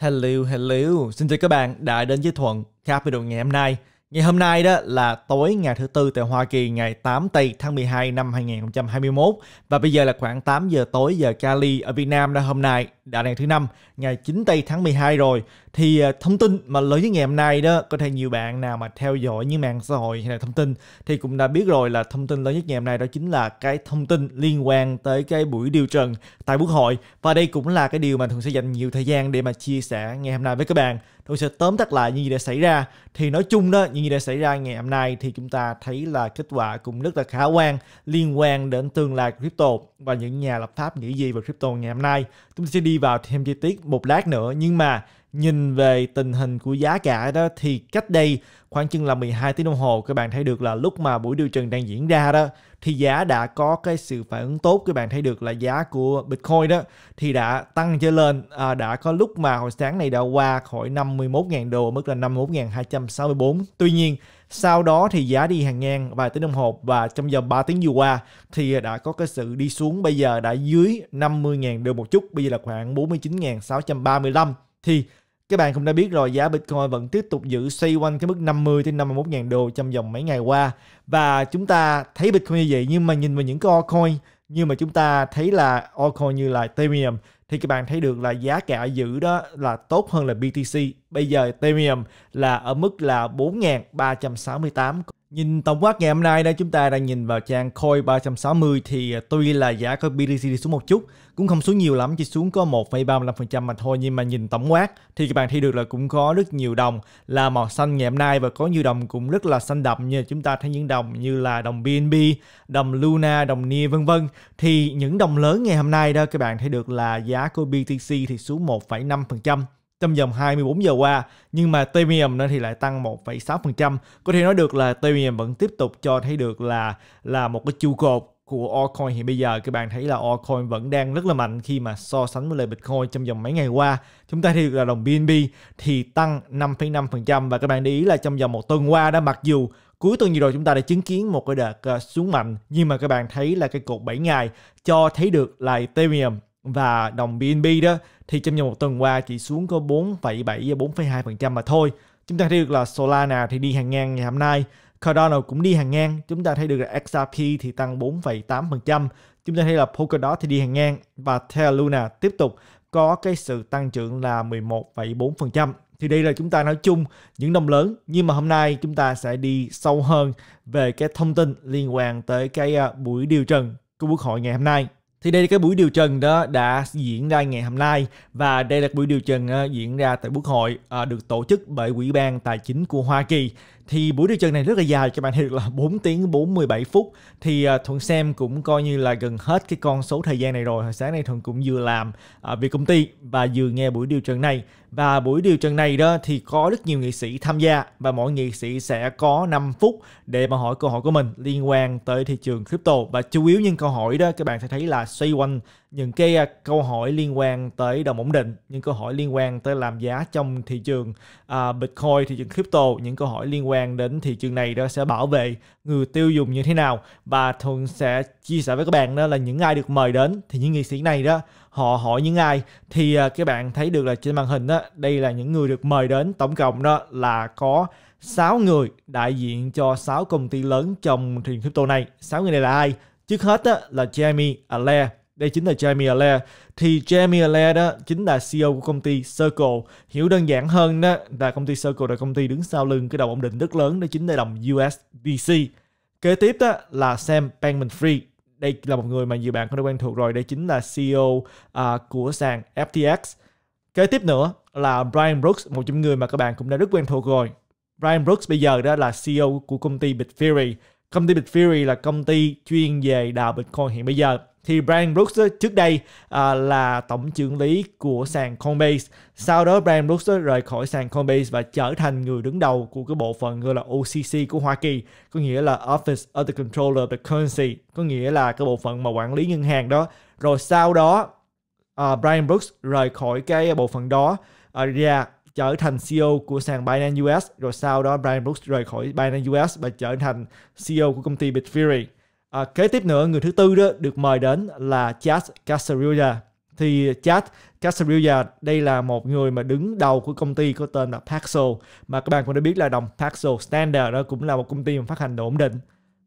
Hello, hello. Xin chào các bạn đã đến với Thuận Capital ngày hôm nay. Ngày hôm nay đó là tối ngày thứ tư tại Hoa Kỳ ngày 8 tây tháng 12 năm 2021 và bây giờ là khoảng 8 giờ tối giờ Cali ở Việt Nam đã hôm nay đã ngày thứ năm ngày 9 tây tháng 12 rồi thì à, thông tin mà lớn nhất ngày hôm nay đó có thể nhiều bạn nào mà theo dõi những mạng xã hội hay là thông tin thì cũng đã biết rồi là thông tin lớn nhất ngày hôm nay đó chính là cái thông tin liên quan tới cái buổi điều trần tại quốc hội và đây cũng là cái điều mà thường sẽ dành nhiều thời gian để mà chia sẻ ngày hôm nay với các bạn tôi sẽ tóm tắt lại những gì đã xảy ra thì nói chung đó những gì đã xảy ra ngày hôm nay thì chúng ta thấy là kết quả cũng rất là khả quan liên quan đến tương lai crypto và những nhà lập pháp nghĩ gì về crypto ngày hôm nay chúng ta sẽ đi vào thêm chi tiết một lát nữa nhưng mà nhìn về tình hình của giá cả đó thì cách đây khoảng chừng là 12 tiếng đồng hồ các bạn thấy được là lúc mà buổi điều trần đang diễn ra đó thì giá đã có cái sự phản ứng tốt các bạn thấy được là giá của Bitcoin đó thì đã tăng trở lên à, đã có lúc mà hồi sáng này đã qua khỏi 51.000 đô mức là 51.264 tuy nhiên sau đó thì giá đi hàng ngang vài tiếng đồng hồ và trong vòng 3 tiếng vừa qua thì đã có cái sự đi xuống bây giờ đã dưới 50.000 đô một chút bây giờ là khoảng 49.635 thì các bạn cũng đã biết rồi giá Bitcoin vẫn tiếp tục giữ xoay quanh cái mức 50 đến 51 ngàn đô trong vòng mấy ngày qua và chúng ta thấy Bitcoin như vậy nhưng mà nhìn vào những cái altcoin như mà chúng ta thấy là altcoin như là Ethereum thì các bạn thấy được là giá cả giữ đó là tốt hơn là BTC. Bây giờ Ethereum là ở mức là 4.368 Nhìn tổng quát ngày hôm nay đây chúng ta đang nhìn vào trang Coin 360 thì à, tuy là giá có BTC đi xuống một chút cũng không xuống nhiều lắm chỉ xuống có 1,35% mà thôi nhưng mà nhìn tổng quát thì các bạn thấy được là cũng có rất nhiều đồng là màu xanh ngày hôm nay và có nhiều đồng cũng rất là xanh đậm như chúng ta thấy những đồng như là đồng BNB, đồng Luna, đồng Nia vân vân thì những đồng lớn ngày hôm nay đó các bạn thấy được là giá của BTC thì xuống 1,5% trong vòng 24 giờ qua nhưng mà Premium nó thì lại tăng 1,6% có thể nói được là Premium vẫn tiếp tục cho thấy được là là một cái chu cột của altcoin hiện bây giờ các bạn thấy là altcoin vẫn đang rất là mạnh khi mà so sánh với lại Bitcoin trong vòng mấy ngày qua chúng ta thấy được là đồng BNB thì tăng 5,5% và các bạn để ý là trong vòng một tuần qua đã mặc dù cuối tuần vừa rồi chúng ta đã chứng kiến một cái đợt ờ, xuống mạnh nhưng mà các bạn thấy là cái cột 7 ngày cho thấy được là Ethereum và đồng BNB đó thì trong vòng một tuần qua chỉ xuống có 4,7 và 4,2% mà thôi. Chúng ta thấy được là Solana thì đi hàng ngang ngày hôm nay, Cardano cũng đi hàng ngang, chúng ta thấy được là XRP thì tăng 4,8%, chúng ta thấy là Polkadot thì đi hàng ngang và Terra Luna tiếp tục có cái sự tăng trưởng là 11,4%. Thì đây là chúng ta nói chung những đồng lớn nhưng mà hôm nay chúng ta sẽ đi sâu hơn về cái thông tin liên quan tới cái à, buổi điều trần của quốc hội ngày hôm nay. Thì đây là cái buổi điều trần đó đã diễn ra ngày hôm nay và đây là buổi điều trần ờ, diễn ra tại Quốc hội ờ, được tổ chức bởi quỹ ban Tài chính của Hoa Kỳ thì buổi điều trần này rất là dài các bạn hiểu là 4 tiếng 47 phút thì uh, thuận xem cũng coi như là gần hết cái con số thời gian này rồi hồi sáng nay thuận cũng vừa làm uh, việc công ty và vừa nghe buổi điều trần này và buổi điều trần này đó thì có rất nhiều nghệ sĩ tham gia và mỗi nghệ sĩ sẽ có 5 phút để mà hỏi câu hỏi của mình liên quan tới thị trường crypto và chủ yếu những câu hỏi đó các bạn sẽ thấy là xoay quanh những cái à, câu hỏi liên quan tới đồng ổn định những câu hỏi liên quan tới làm giá trong thị trường uh, bitcoin thị trường crypto những câu hỏi liên quan đến thị trường này đó sẽ bảo vệ người tiêu dùng như thế nào và thuận sẽ chia sẻ với các bạn đó là những ai được mời đến thì những nghị sĩ này đó họ hỏi những ai thì uh, các bạn thấy được là trên màn hình đó đây là những người được mời đến tổng cộng đó là có 6 người đại diện cho 6 công ty lớn trong thị trường crypto này. 6 người này là ai? Trước hết đó, là Jamie Allaire, đây chính là Jamie Allaire. Thì Jamie Allaire đó chính là CEO của công ty Circle. Hiểu đơn giản hơn đó là công ty Circle là công ty đứng sau lưng cái đồng ổn định rất lớn đó chính là đồng USDC. Kế tiếp đó là Sam Bankman-Fried. Đây là một người mà nhiều bạn cũng đã quen thuộc rồi. Đây chính là CEO à, của sàn FTX. Kế tiếp nữa là Brian Brooks, một trong người mà các bạn cũng đã rất quen thuộc rồi. Brian Brooks bây giờ đó là CEO của công ty BitFury. Công ty BitFury là công ty chuyên về đào Bitcoin hiện bây giờ thì Brian Brooks trước đây à, là tổng trưởng lý của sàn Coinbase. Sau đó Brian Brooks rời khỏi sàn Coinbase và trở thành người đứng đầu của cái bộ phận gọi là OCC của Hoa Kỳ, có nghĩa là Office of the Controller of the Currency, có nghĩa là cái bộ phận mà quản lý ngân hàng đó. Rồi sau đó à, Brian Brooks rời khỏi cái bộ phận đó à, ra trở thành CEO của sàn Binance US, rồi sau đó Brian Brooks rời khỏi Binance US và trở thành CEO của công ty Bitfury. À, kế tiếp nữa, người thứ tư đó được mời đến là Chad Casarilla. Thì Chad Casarilla đây là một người mà đứng đầu của công ty có tên là Paxo. Mà các bạn cũng đã biết là đồng Paxo Standard đó cũng là một công ty mà phát hành đồ ổn định.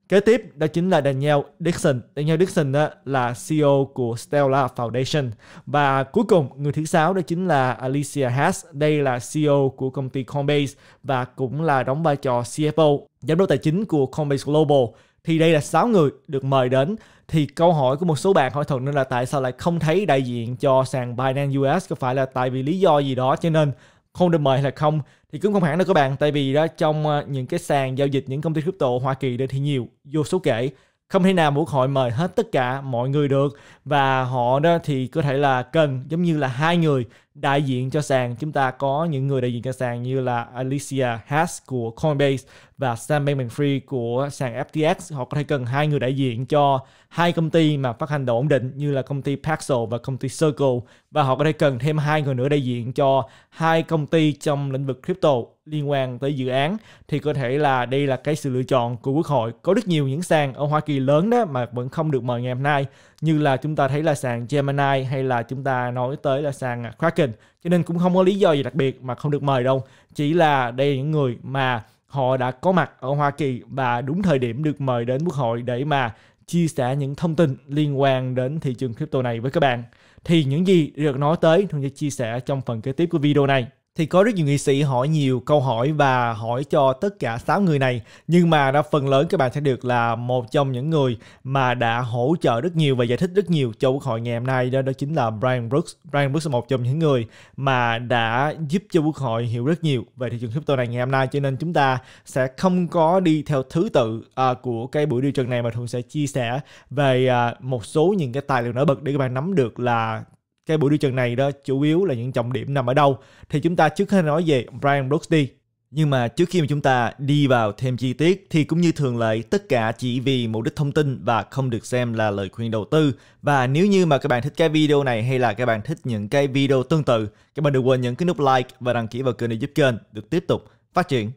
Kế tiếp đó chính là Daniel Dixon. Daniel Dixon đó là CEO của Stella Foundation. Và cuối cùng người thứ sáu đó chính là Alicia Hess Đây là CEO của công ty Coinbase và cũng là đóng vai trò CFO, giám đốc tài chính của Coinbase Global thì đây là 6 người được mời đến thì câu hỏi của một số bạn hỏi thuận nên là tại sao lại không thấy đại diện cho sàn Binance US có phải là tại vì lý do gì đó cho nên không được mời hay là không thì cũng không hẳn đâu các bạn tại vì đó trong ờ, những cái sàn giao dịch những công ty crypto Hoa Kỳ đây thì nhiều vô số kể không thể nào một hội mời hết tất cả mọi người được và họ đó thì có thể là cần giống như là hai người đại diện cho sàn chúng ta có những người đại diện cho sàn như là Alicia Haas của Coinbase và Sam Bankman-Fried của sàn FTX họ có thể cần hai người đại diện cho hai công ty mà phát hành đồ ổn định như là công ty Paxos và công ty Circle và họ có thể cần thêm hai người nữa đại diện cho hai công ty trong lĩnh vực crypto liên quan tới dự án thì có thể là đây là cái sự lựa chọn của quốc hội có rất nhiều những sàn ở Hoa Kỳ lớn đó mà vẫn không được mời ngày hôm nay như là chúng ta thấy là sàn Gemini hay là chúng ta nói tới là sàn Kraken cho nên cũng không có lý do gì đặc biệt mà không được mời đâu chỉ là đây là những người mà họ đã có mặt ở Hoa Kỳ và đúng thời điểm được mời đến quốc hội để mà chia sẻ những thông tin liên quan đến thị trường crypto này với các bạn thì những gì được nói tới thường sẽ chia sẻ trong phần kế tiếp của video này thì có rất nhiều nghị sĩ hỏi nhiều câu hỏi và hỏi cho tất cả 6 người này nhưng mà đa phần lớn các bạn sẽ được là một trong những người mà đã hỗ trợ rất nhiều và giải thích rất nhiều cho quốc hội ngày hôm nay đó đó chính là Brian Brooks Brian Brooks là một trong những người mà đã giúp cho quốc hội hiểu rất nhiều về thị trường crypto này ngày hôm nay cho nên chúng ta sẽ không có đi theo thứ tự à, của cái buổi điều trần này mà thường sẽ chia sẻ về à, một số những cái tài liệu nổi bật để các bạn nắm được là cái buổi đi trần này đó chủ yếu là những trọng điểm nằm ở đâu thì chúng ta trước hết nói về Brian Brooks đi. Nhưng mà trước khi mà chúng ta đi vào thêm chi tiết thì cũng như thường lệ tất cả chỉ vì mục đích thông tin và không được xem là lời khuyên đầu tư. Và nếu như mà các bạn thích cái video này hay là các bạn thích những cái video tương tự, các bạn đừng quên nhấn cái nút like và đăng ký vào kênh để giúp kênh được tiếp tục phát triển.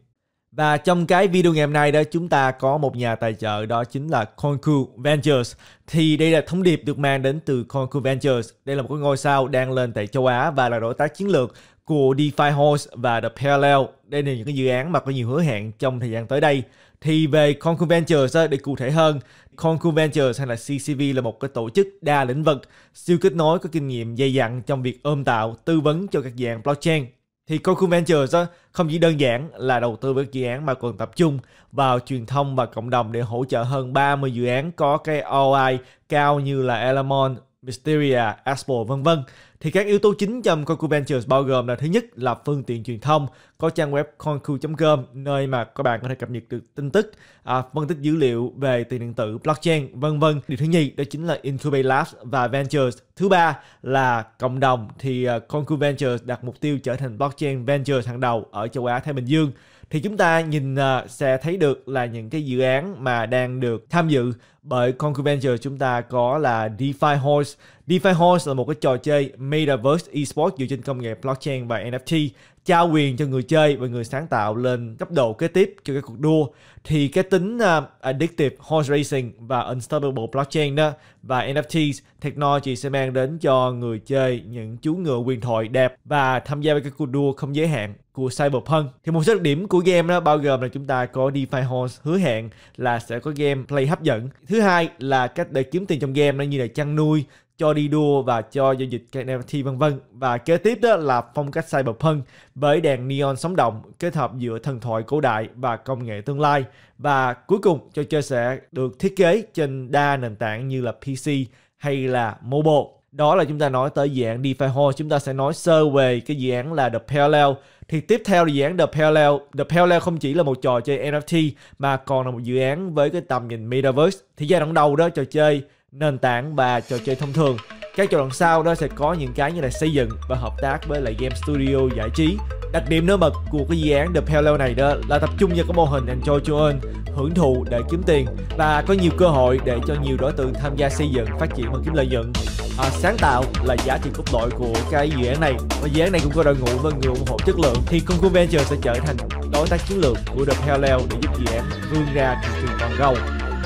Và trong cái video ngày hôm nay đó chúng ta có một nhà tài trợ đó chính là Concu Ventures. Thì đây là thông điệp được mang đến từ Concu Ventures. Đây là một cái ngôi sao đang lên tại châu Á và là đối tác chiến lược của DeFi Horse và The Parallel. Đây là những cái dự án mà có nhiều hứa hẹn trong thời gian tới đây. Thì về Concu Ventures để cụ thể hơn, Concu Ventures hay là CCV là một cái tổ chức đa lĩnh vực, siêu kết nối có kinh nghiệm dày dặn trong việc ôm tạo, tư vấn cho các dạng blockchain thì Cocoon Ventures đó, không chỉ đơn giản là đầu tư với dự án mà còn tập trung vào truyền thông và cộng đồng để hỗ trợ hơn 30 dự án có cái ROI cao như là Elamon, Mysteria, Aspo vân vân thì các yếu tố chính trong Concu Ventures bao gồm là thứ nhất là phương tiện truyền thông có trang web concu.com nơi mà các bạn có thể cập nhật được tin tức, à, phân tích dữ liệu về tiền điện tử, blockchain, vân vân. Điều thứ nhì đó chính là Incubate Labs và Ventures. Thứ ba là cộng đồng thì à, Concu Ventures đặt mục tiêu trở thành blockchain ventures hàng đầu ở châu Á Thái Bình Dương thì chúng ta nhìn à, sẽ thấy được là những cái dự án mà đang được tham dự bởi Concuventure chúng ta có là DeFi Horse. DeFi Horse là một cái trò chơi metaverse esports dựa trên công nghệ blockchain và NFT trao quyền cho người chơi và người sáng tạo lên cấp độ kế tiếp cho cái cuộc đua thì cái tính uh, addictive horse racing và unstoppable blockchain đó và NFTs technology sẽ mang đến cho người chơi những chú ngựa quyền thoại đẹp và tham gia vào cái cuộc đua không giới hạn của Cyberpunk. Thì một số đặc điểm của game đó bao gồm là chúng ta có DeFi Horse hứa hẹn là sẽ có game play hấp dẫn. Thứ hai là cách để kiếm tiền trong game nó như là chăn nuôi, cho đi đua và cho giao dịch NFT vân vân và kế tiếp đó là phong cách cyberpunk với đèn neon sống động kết hợp giữa thần thoại cổ đại và công nghệ tương lai và cuối cùng cho chơi sẽ được thiết kế trên đa nền tảng như là PC hay là mobile đó là chúng ta nói tới dự án DeFi Hall chúng ta sẽ nói sơ về cái dự án là The Parallel thì tiếp theo là dự án The Parallel The Parallel không chỉ là một trò chơi NFT mà còn là một dự án với cái tầm nhìn Metaverse thì giai đoạn đầu đó trò chơi nền tảng và trò chơi thông thường các trò đoạn sau đó sẽ có những cái như là xây dựng và hợp tác với lại game studio giải trí đặc điểm nổi bật của cái dự án The Parallel này đó là tập trung vào cái mô hình enjoy to earn hưởng thụ để kiếm tiền và có nhiều cơ hội để cho nhiều đối tượng tham gia xây dựng phát triển và kiếm lợi nhuận à, sáng tạo là giá trị cốt lõi của cái dự án này và dự án này cũng có đội ngũ và người ủng hộ chất lượng thì Concoon Venture sẽ trở thành đối tác chiến lược của The Parallel để giúp dự án vươn ra thị trường toàn cầu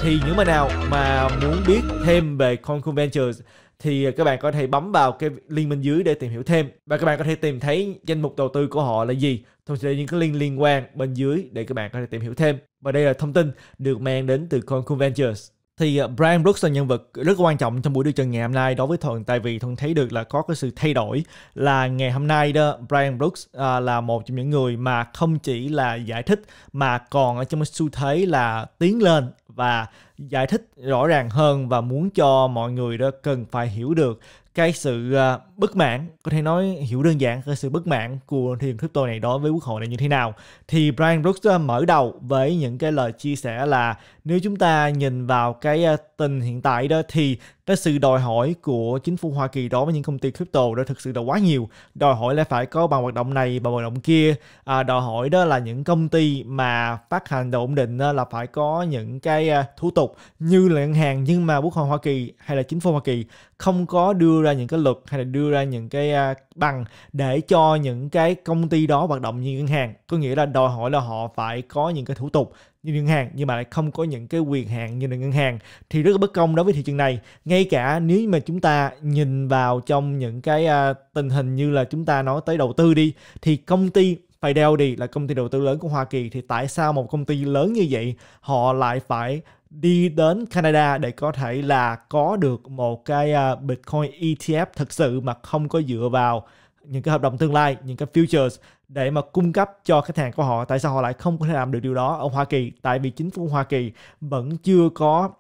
thì những bạn nào mà muốn biết thêm về Concom Ventures thì các bạn có thể bấm vào cái link bên dưới để tìm hiểu thêm và các bạn có thể tìm thấy danh mục đầu tư của họ là gì thông sẽ những cái link liên quan bên dưới để các bạn có thể tìm hiểu thêm và đây là thông tin được mang đến từ Concom Ventures thì à, Brian Brooks là nhân vật rất quan trọng trong buổi điều trần ngày hôm nay đối với Thuận tại vì Thuận thấy được là có cái sự thay đổi là ngày hôm nay đó Brian Brooks à, là một trong những người mà không chỉ là giải thích mà còn ở trong cái xu thế là tiến lên và giải thích rõ ràng hơn và muốn cho mọi người đó cần phải hiểu được cái sự ờ, bất mãn có thể nói hiểu đơn giản cái sự bất mãn của thị trường crypto này đối với quốc hội này như thế nào thì Brian Brooks ờ, mở đầu với những cái lời chia sẻ là nếu chúng ta nhìn vào cái ờ, tình hiện tại đó thì cái sự đòi hỏi của chính phủ Hoa Kỳ đối với những công ty crypto đó thực sự là quá nhiều đòi hỏi là phải có bằng hoạt động này bằng hoạt động kia à, đòi hỏi đó là những công ty mà phát hành đồ ổn định là phải có những cái ờ, thủ tục như là ngân hàng nhưng mà quốc hội Hoa Kỳ hay là chính phủ Hoa Kỳ không có đưa ra những cái luật hay là đưa ra những cái ờ, bằng để cho những cái công ty đó hoạt động như ngân hàng có nghĩa là đòi hỏi là họ phải có những cái thủ tục như ngân hàng nhưng mà lại không có những cái quyền hạn như là ngân hàng thì rất là bất công đối với thị trường này ngay cả nếu mà chúng ta nhìn vào trong những cái à, tình hình như là chúng ta nói tới đầu tư đi thì công ty Fidelity là công ty đầu tư lớn của Hoa Kỳ thì tại sao một công ty lớn như vậy họ lại phải đi đến Canada để có thể là có được một cái à, Bitcoin ETF thực sự mà không có dựa vào những cái hợp đồng tương lai, những cái futures để mà cung cấp cho khách hàng của họ tại sao họ lại không có thể làm được điều đó ở Hoa Kỳ tại vì chính phủ Hoa Kỳ vẫn chưa có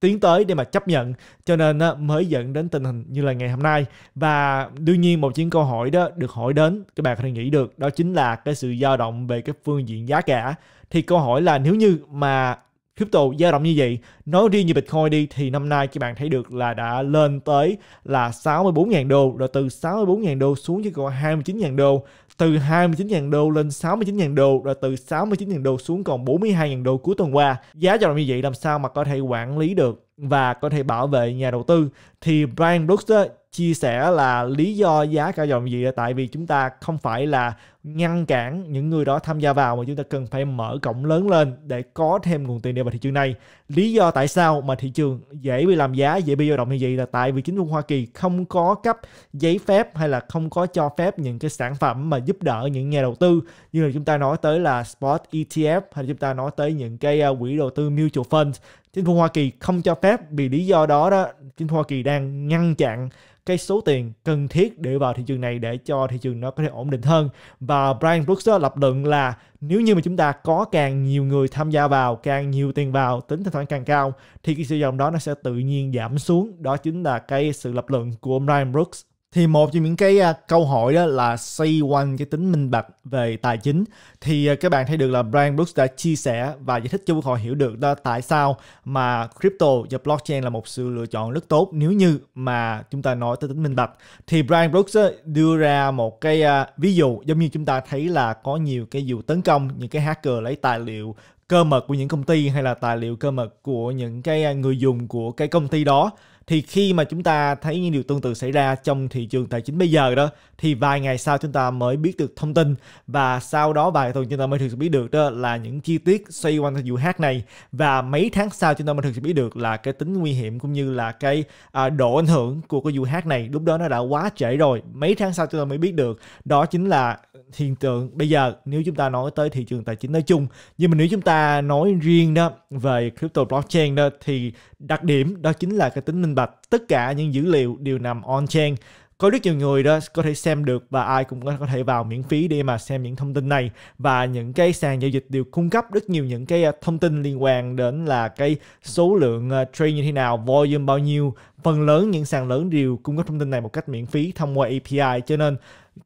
tiến tới để mà chấp nhận cho nên mới dẫn đến tình hình như là ngày hôm nay và đương nhiên một chiến câu hỏi đó được hỏi đến các bạn có thể nghĩ được đó chính là cái sự dao động về cái phương diện giá cả thì câu hỏi là nếu như mà crypto dao động như vậy nói riêng như Bitcoin đi thì năm nay các bạn thấy được là đã lên tới là 64.000 đô rồi từ 64.000 đô xuống chỉ còn 29.000 đô từ 29.000 đô lên 69.000 đô rồi từ 69.000 đô xuống còn 42.000 đô cuối tuần qua. Giá dầu như vậy làm sao mà có thể quản lý được và có thể bảo vệ nhà đầu tư thì Brian Brooks chia sẻ là lý do giá cao dòng gì là tại vì chúng ta không phải là ngăn cản những người đó tham gia vào mà chúng ta cần phải mở cổng lớn lên để có thêm nguồn tiền để vào thị trường này. Lý do tại sao mà thị trường dễ bị làm giá, dễ bị dao động như vậy là tại vì chính phủ Hoa Kỳ không có cấp giấy phép hay là không có cho phép những cái sản phẩm mà giúp đỡ những nhà đầu tư như là chúng ta nói tới là spot ETF hay là chúng ta nói tới những cái à, quỹ đầu tư mutual fund. Chính phủ Hoa Kỳ không cho phép vì lý do đó đó chính phủ Hoa Kỳ đang ngăn chặn cái số tiền cần thiết để vào thị trường này để cho thị trường nó có thể ổn định hơn và Brian Brooks đó lập luận là nếu như mà chúng ta có càng nhiều người tham gia vào càng nhiều tiền vào tính thanh khoản càng cao thì cái sự dòng đó nó sẽ tự nhiên giảm xuống đó chính là cái sự lập luận của Brian Brooks thì một trong những cái à, câu hỏi đó là xoay quanh cái tính minh bạch về tài chính thì à, các bạn thấy được là Brian Brooks đã chia sẻ và giải thích cho quốc hội hiểu được đó tại sao mà crypto và blockchain là một sự lựa chọn rất tốt nếu như mà chúng ta nói tới tính minh bạch thì Brian Brooks đưa ra một cái à, ví dụ giống như chúng ta thấy là có nhiều cái vụ tấn công những cái hacker lấy tài liệu cơ mật của những công ty hay là tài liệu cơ mật của những cái người dùng của cái công ty đó thì khi mà chúng ta thấy những điều tương tự xảy ra trong thị trường tài chính bây giờ đó thì vài ngày sau chúng ta mới biết được thông tin và sau đó vài tuần chúng ta mới thực sự biết được đó là những chi tiết xoay quanh vụ hack này và mấy tháng sau chúng ta mới thực sự biết được là cái tính nguy hiểm cũng như là cái à, độ ảnh hưởng của cái vụ hack này lúc đó nó đã quá trễ rồi mấy tháng sau chúng ta mới biết được đó chính là hiện tượng bây giờ nếu chúng ta nói tới thị trường tài chính nói chung nhưng mà nếu chúng ta nói riêng đó về crypto blockchain đó thì đặc điểm đó chính là cái tính minh bạch tất cả những dữ liệu đều nằm on-chain có rất nhiều người đó có thể xem được và ai cũng có thể vào miễn phí để mà xem những thông tin này và những cái sàn giao dịch đều cung cấp rất nhiều những cái à, thông tin liên quan đến là cái số lượng à, trade như thế nào, volume bao nhiêu. Phần lớn những sàn lớn đều cung cấp thông tin này một cách miễn phí thông qua API cho nên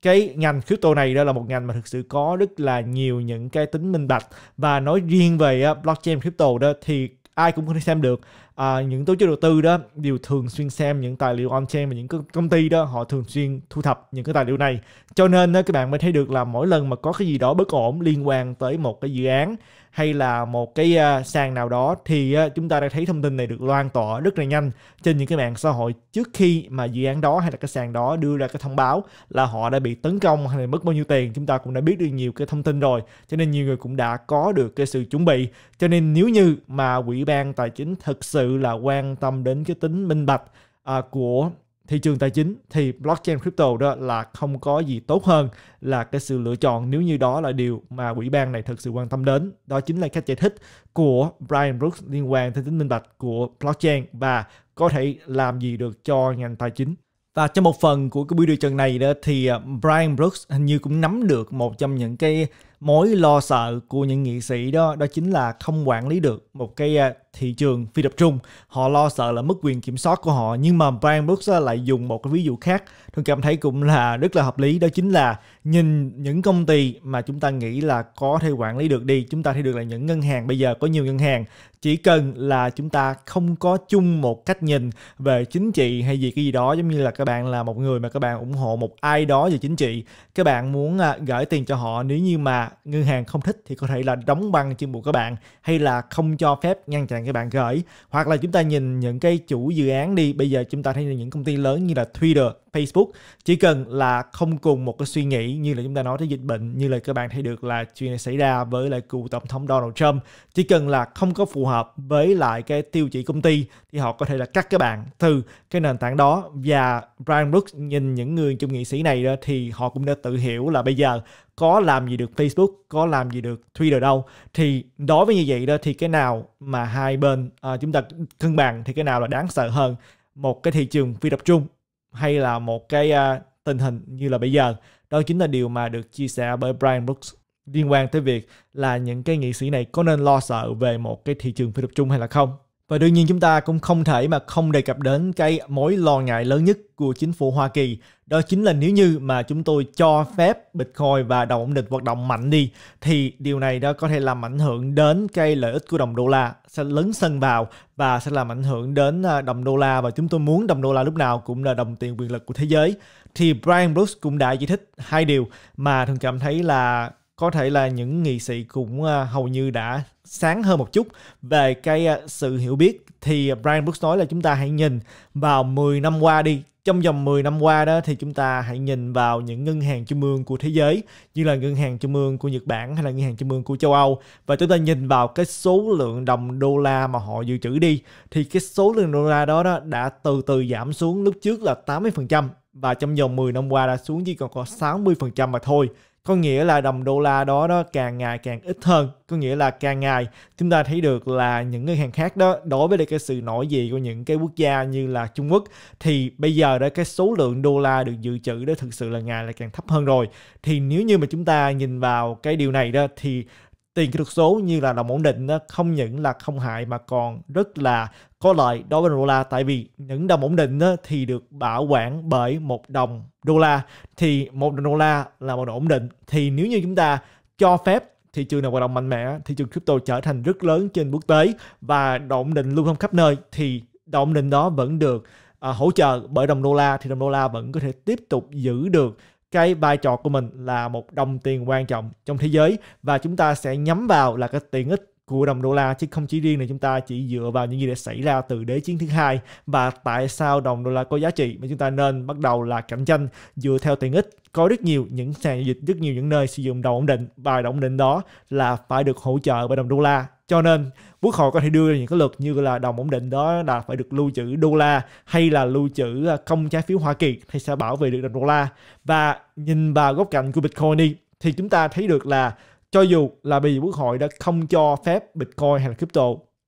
cái ngành crypto này đó là một ngành mà thực sự có rất là nhiều những cái tính minh bạch và nói riêng về à, blockchain crypto đó thì ai cũng có thể xem được à, những tổ chức đầu tư đó đều thường xuyên xem những tài liệu on chain và những công ty đó họ thường xuyên thu thập những cái tài liệu này cho nên các bạn mới thấy được là mỗi lần mà có cái gì đó bất ổn liên quan tới một cái dự án hay là một cái à, sàn nào đó thì à, chúng ta đã thấy thông tin này được loan tỏa rất là nhanh trên những cái mạng xã hội trước khi mà dự án đó hay là cái sàn đó đưa ra cái thông báo là họ đã bị tấn công hay là mất bao nhiêu tiền chúng ta cũng đã biết được nhiều cái thông tin rồi cho nên nhiều người cũng đã có được cái sự chuẩn bị cho nên nếu như mà quỹ ban tài chính thực sự là quan tâm đến cái tính minh bạch à, của thị trường tài chính thì blockchain crypto đó là không có gì tốt hơn là cái sự lựa chọn nếu như đó là điều mà quỹ ban này thực sự quan tâm đến. Đó chính là cách giải thích của Brian Brooks liên quan tới tính minh bạch của blockchain và có thể làm gì được cho ngành tài chính. Và trong một phần của cái buổi điều trần này đó thì à, Brian Brooks hình như cũng nắm được một trong những cái mối lo sợ của những nghị sĩ đó đó chính là không quản lý được một cái à, thị trường phi tập trung họ lo sợ là mất quyền kiểm soát của họ nhưng mà Brian Brooks lại dùng một cái ví dụ khác tôi cảm thấy cũng là rất là hợp lý đó chính là nhìn những công ty mà chúng ta nghĩ là có thể quản lý được đi chúng ta thấy được là những ngân hàng bây giờ có nhiều ngân hàng chỉ cần là chúng ta không có chung một cách nhìn về chính trị hay gì cái gì đó giống như là các bạn là một người mà các bạn ủng hộ một ai đó về chính trị các bạn muốn à, gửi tiền cho họ nếu như mà ngân hàng không thích thì có thể là đóng băng trên mục các bạn hay là không cho phép ngăn chặn hàng các bạn gửi hoặc là chúng ta nhìn những cái chủ dự án đi bây giờ chúng ta thấy những công ty lớn như là Twitter, Facebook chỉ cần là không cùng một cái suy nghĩ như là chúng ta nói tới dịch bệnh như là các bạn thấy được là chuyện này xảy ra với lại cựu tổng thống Donald Trump chỉ cần là không có phù hợp với lại cái tiêu chỉ công ty thì họ có thể là cắt các bạn từ cái nền tảng đó và Brian Brooks nhìn những người trong nghị sĩ này đó thì họ cũng đã tự hiểu là bây giờ có làm gì được Facebook có làm gì được Twitter đâu thì đối với như vậy đó thì cái nào mà hai bên à, chúng ta cân bằng thì cái nào là đáng sợ hơn một cái thị trường phi tập trung hay là một cái à, tình hình như là bây giờ đó chính là điều mà được chia sẻ bởi Brian Brooks liên quan tới việc là những cái nghị sĩ này có nên lo sợ về một cái thị trường phi tập trung hay là không và đương nhiên chúng ta cũng không thể mà không đề cập đến cái mối lo ngại lớn nhất của chính phủ Hoa Kỳ đó chính là nếu như mà chúng tôi cho phép Bitcoin và đồng ổn định hoạt động mạnh đi thì điều này đó có thể làm ảnh hưởng đến cái lợi ích của đồng đô la sẽ lấn sân vào và sẽ làm ảnh hưởng đến à, đồng đô la và chúng tôi muốn đồng đô la lúc nào cũng là đồng tiền quyền lực của thế giới thì Brian Brooks cũng đã giải thích hai điều mà thường cảm thấy là có thể là những nghị sĩ cũng à, hầu như đã sáng hơn một chút về cái à, sự hiểu biết thì Brian Brooks nói là chúng ta hãy nhìn vào 10 năm qua đi trong vòng 10 năm qua đó thì chúng ta hãy nhìn vào những ngân hàng trung ương của thế giới như là ngân hàng trung ương của Nhật Bản hay là ngân hàng trung ương của châu Âu và chúng ta nhìn vào cái số lượng đồng đô la mà họ dự trữ đi thì cái số lượng đô la đó, đó đã từ từ giảm xuống lúc trước là 80% và trong vòng 10 năm qua đã xuống chỉ còn có 60% mà thôi có nghĩa là đồng đô la đó nó càng ngày càng ít hơn có nghĩa là càng ngày chúng ta thấy được là những ngân hàng khác đó đối với cái sự nổi dậy của những cái quốc gia như là Trung Quốc thì bây giờ đó cái số lượng đô la được dự trữ đó thực sự là ngày là càng thấp hơn rồi thì nếu như mà chúng ta nhìn vào cái điều này đó thì tiền kỹ thuật số như là đồng ổn định không những là không hại mà còn rất là có lợi đối với đô la tại vì những đồng ổn định thì được bảo quản bởi một đồng đô la thì một đồng đô la là một đồng ổn định thì nếu như chúng ta cho phép thị trường nào hoạt động mạnh mẽ thị trường crypto trở thành rất lớn trên quốc tế và độ ổn định lưu thông khắp nơi thì độ ổn định đó vẫn được à, hỗ trợ bởi đồng đô la thì đồng đô la vẫn có thể tiếp tục giữ được cái vai trò của mình là một đồng tiền quan trọng trong thế giới và chúng ta sẽ nhắm vào là cái tiện ích của đồng đô la chứ không chỉ riêng là chúng ta chỉ dựa vào những gì đã xảy ra từ đế chiến thứ hai và tại sao đồng đô la có giá trị mà chúng ta nên bắt đầu là cạnh tranh dựa theo tiện ích có rất nhiều những sàn giao dịch rất nhiều những nơi sử dụng đồng ổn định và đồng ổn định đó là phải được hỗ trợ bởi đồng đô la cho nên quốc hội có thể đưa ra những cái luật như là đồng ổn định đó là phải được lưu trữ đô la hay là lưu trữ à, công trái phiếu Hoa Kỳ thì sẽ bảo vệ được đồng đô la và nhìn vào góc cạnh của Bitcoin đi thì chúng ta thấy được là cho dù là bây giờ quốc hội đã không cho phép Bitcoin hay là crypto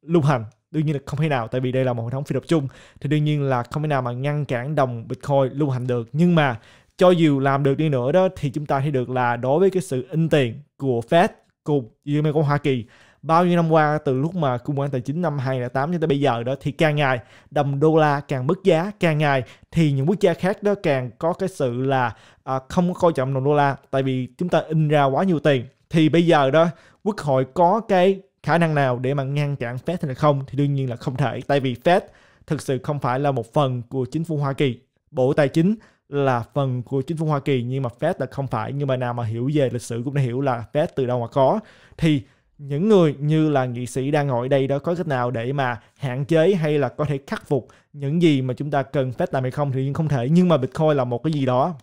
lưu hành đương nhiên là không thể nào tại vì đây là một hệ thống phi tập trung thì đương nhiên là không thể nào mà ngăn cản đồng Bitcoin lưu hành được nhưng mà cho dù làm được đi nữa đó thì chúng ta thấy được là đối với cái sự in tiền của Fed cùng Liên bang của Hoa Kỳ bao nhiêu năm qua từ lúc mà cung hoảng tài chính năm 2008 cho tới bây giờ đó thì càng ngày đồng đô la càng mất giá càng ngày thì những quốc gia khác đó càng có cái sự là à, không coi trọng đồng đô la tại vì chúng ta in ra quá nhiều tiền thì bây giờ đó quốc hội có cái khả năng nào để mà ngăn chặn Fed hay là không thì đương nhiên là không thể tại vì Fed thực sự không phải là một phần của chính phủ Hoa Kỳ bộ tài chính là phần của chính phủ Hoa Kỳ nhưng mà Fed là không phải nhưng mà nào mà hiểu về lịch sử cũng đã hiểu là Fed từ đâu mà có thì những người như là nghị sĩ đang ngồi đây đó có cách nào để mà hạn chế hay là có thể khắc phục những gì mà chúng ta cần phép làm hay không thì không thể nhưng mà Bitcoin là một cái gì đó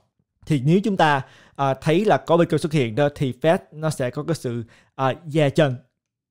thì nếu chúng ta à, thấy là có Bitcoin xuất hiện đó thì Fed nó sẽ có cái sự à, dè chừng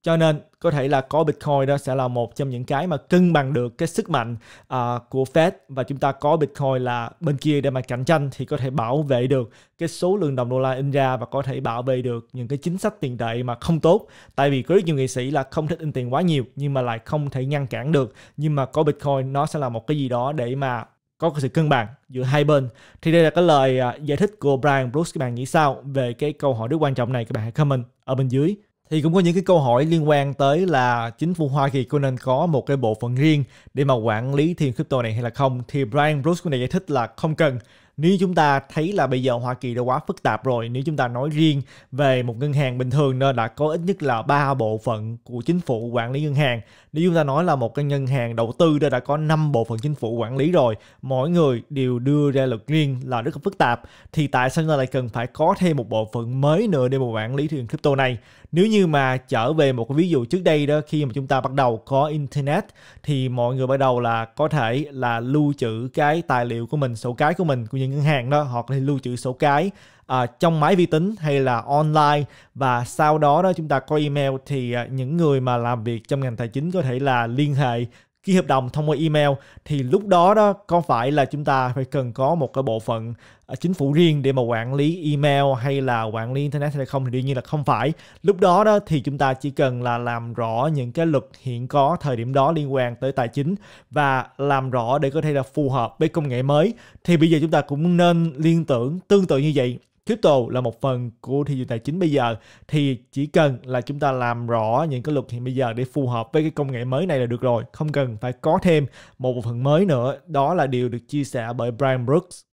cho nên có thể là có Bitcoin đó sẽ là một trong những cái mà cân bằng được cái sức mạnh uh, của Fed và chúng ta có Bitcoin là bên kia để mà cạnh tranh thì có thể bảo vệ được cái số lượng đồng đô la in ra và có thể bảo vệ được những cái chính sách tiền tệ mà không tốt tại vì có rất nhiều nghệ sĩ là không thích in tiền quá nhiều nhưng mà lại không thể ngăn cản được nhưng mà có Bitcoin nó sẽ là một cái gì đó để mà có sự cân bằng giữa hai bên thì đây là cái lời à, giải thích của Brian Bruce các bạn nghĩ sao về cái câu hỏi rất quan trọng này các bạn hãy comment ở bên dưới thì cũng có những cái câu hỏi liên quan tới là chính phủ Hoa Kỳ có nên có một cái bộ phận riêng để mà quản lý tiền crypto này hay là không thì Brian Bruce cũng này giải thích là không cần nếu chúng ta thấy là bây giờ Hoa Kỳ đã quá phức tạp rồi nếu chúng ta nói riêng về một ngân hàng bình thường nên đã có ít nhất là ba bộ phận của chính phủ quản lý ngân hàng nếu chúng ta nói là một cái ngân hàng đầu tư đã đã có năm bộ phận chính phủ quản lý rồi mỗi người đều đưa ra luật riêng là rất là phức tạp thì tại sao chúng ta lại cần phải có thêm một bộ phận mới nữa để mà quản lý tiền crypto này nếu như mà trở về một cái ví dụ trước đây đó khi mà chúng ta bắt đầu có internet thì mọi người bắt đầu là có thể là lưu trữ cái tài liệu của mình sổ cái của mình của những ngân hàng đó hoặc là lưu trữ sổ cái à, trong máy vi tính hay là online và sau đó đó chúng ta có email thì à, những người mà làm việc trong ngành tài chính có thể là liên hệ ký hợp đồng thông qua email thì lúc đó đó có phải là chúng ta phải cần có một cái bộ phận à, chính phủ riêng để mà quản lý email hay là quản lý internet hay không thì đương nhiên là không phải lúc đó đó thì chúng ta chỉ cần là làm rõ những cái luật hiện có thời điểm đó liên quan tới tài chính và làm rõ để có thể là phù hợp với công nghệ mới thì bây giờ chúng ta cũng nên liên tưởng tương tự như vậy Crypto là một phần của thị trường tài chính bây giờ thì chỉ cần là chúng ta làm rõ những cái luật hiện bây giờ để phù hợp với cái công nghệ mới này là được rồi, không cần phải có thêm một phần mới nữa. Đó là điều được chia sẻ bởi Brian Brooks